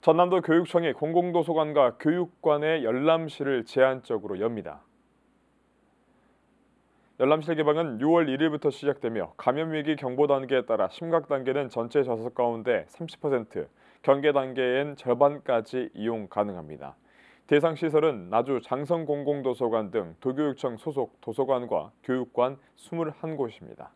전남도 교육청이 공공도서관과 교육관의 열람실을 제한적으로 엽니다. 열람실 개방은 6월 1일부터 시작되며 감염위기 경보 단계에 따라 심각 단계는 전체 좌석 가운데 30%, 경계 단계엔 절반까지 이용 가능합니다. 대상 시설은 나주 장성공공도서관 등 도교육청 소속 도서관과 교육관 21곳입니다.